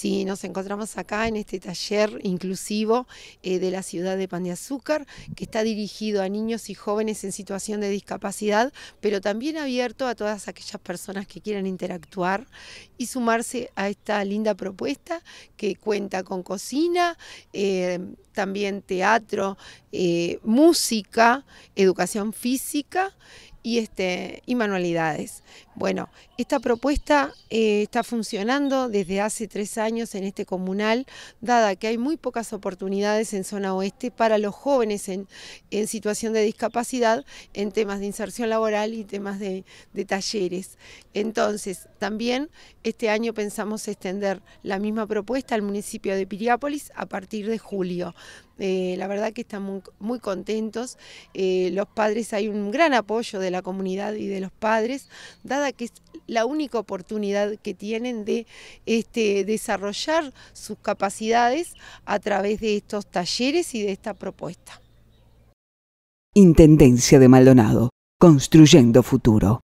Sí, nos encontramos acá en este taller inclusivo eh, de la ciudad de Pan de Azúcar, que está dirigido a niños y jóvenes en situación de discapacidad, pero también abierto a todas aquellas personas que quieran interactuar y sumarse a esta linda propuesta que cuenta con cocina, eh, también teatro, eh, música, educación física y, este, y manualidades. Bueno, esta propuesta está funcionando desde hace tres años en este comunal, dada que hay muy pocas oportunidades en zona oeste para los jóvenes en, situación de discapacidad en temas de inserción laboral y temas de, de talleres. Entonces, también este año pensamos extender la misma propuesta al municipio de Piriápolis a partir de julio. Eh, la verdad que estamos muy, contentos. Eh, los padres, hay un gran apoyo de la comunidad y de los padres, dada que es la única oportunidad que tienen de este, desarrollar sus capacidades a través de estos talleres y de esta propuesta. Intendencia de Maldonado, construyendo futuro.